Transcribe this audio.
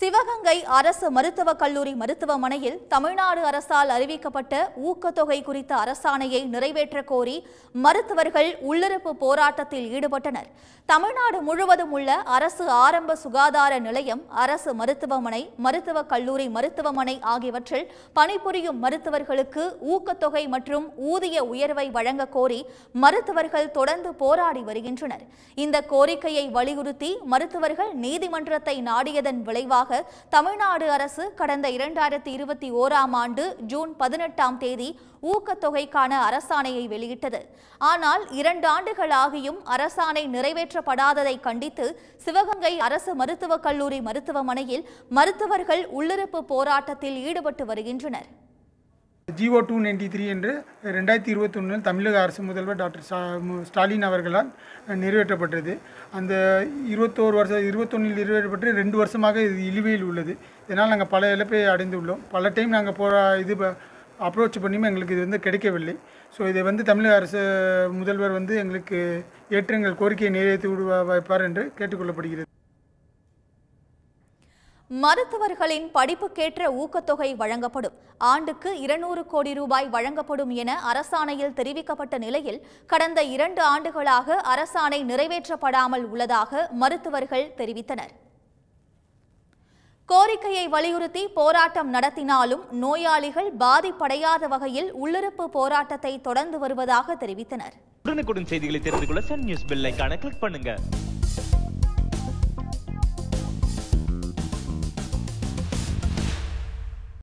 சிவகங்கை அரசு மருத்துவக் கல்லூரி மருத்துவமனையில் தமிழ்நாடு அரசால் அறிவிக்கப்பட்ட ஊக்கத்தொகை குறித்த அரசாணையை நிறைவேற்ற கோரி மருத்துவர்கள் உள்ளிருப்பு போராட்டத்தில் ஈடுபட்டனர் தமிழ்நாடு முழுவதும் உள்ள அரசு ஆரம்ப சுகாதார நிலையம் அரசு மருத்துவமனை மருத்துவக் கல்லூரி மருத்துவமனை ஆகியவற்றில் பணிபுரியும் மருத்துவர்களுக்கு ஊக்கத்தொகை மற்றும் ஊதிய உயர்வை வழங்க கோரி மருத்துவர்கள் தொடர்ந்து போராடி வருகின்றனர் இந்த கோரிக்கையை வலியுறுத்தி மருத்துவர்கள் நீதிமன்றத்தை நாடியதன் விளைவாக தொடர்பாக தமிழ்நாடு அரசு கடந்த இரண்டாயிரத்தி இருபத்தி ஓராம் ஆண்டு ஜூன் பதினெட்டாம் தேதி ஊக்கத்தொகைக்கான அரசாணையை வெளியிட்டது ஆனால் இரண்டு ஆண்டுகளாகியும் அரசாணை நிறைவேற்றப்படாததை கண்டித்து சிவகங்கை அரசு மருத்துவக் கல்லூரி மருத்துவமனையில் மருத்துவர்கள் உள்ளிருப்பு போராட்டத்தில் ஈடுபட்டு வருகின்றனர் ஜிஓ டூ நைன்டி த்ரீ என்று ரெண்டாயிரத்தி இருபத்தொன்னில் தமிழக அரசு முதல்வர் டாக்டர் ஸ்டா ஸ்டாலின் அவர்களால் நிறைவேற்றப்பட்டது அந்த இருபத்தோரு வருஷம் இருபத்தொன்னில் நிறைவேற்றப்பட்டு ரெண்டு வருஷமாக இது இழுவையில் உள்ளது இதனால் நாங்கள் பல இழப்பை அடைந்துள்ளோம் பல டைம் நாங்கள் போகிற இது அப்ரோச் பண்ணியும் எங்களுக்கு இது வந்து கிடைக்கவில்லை ஸோ இதை வந்து தமிழக அரசு முதல்வர் வந்து எங்களுக்கு ஏற்று எங்கள் கோரிக்கையை நிறைவேற்றி விடுவார் வைப்பார் என்று கேட்டுக்கொள்ளப்படுகிறது மருத்துவர்களின் படிப்புக்கேற்ற ஊக்கத்தொகை வழங்கப்படும் ஆண்டுக்கு இருநூறு கோடி ரூபாய் வழங்கப்படும் என அரசாணையில் தெரிவிக்கப்பட்ட நிலையில் கடந்த இரண்டு ஆண்டுகளாக அரசாணை நிறைவேற்றப்படாமல் உள்ளதாக மருத்துவர்கள் தெரிவித்தனர் கோரிக்கையை வலியுறுத்தி போராட்டம் நடத்தினாலும் நோயாளிகள் பாதிப்படையாத வகையில் உள்ளிருப்பு போராட்டத்தை தொடர்ந்து வருவதாக தெரிவித்தனர் உடனுக்குடன் செய்திகளை தெரிந்து கொள்ள சன் நியூஸ் கிளிக் பண்ணுங்க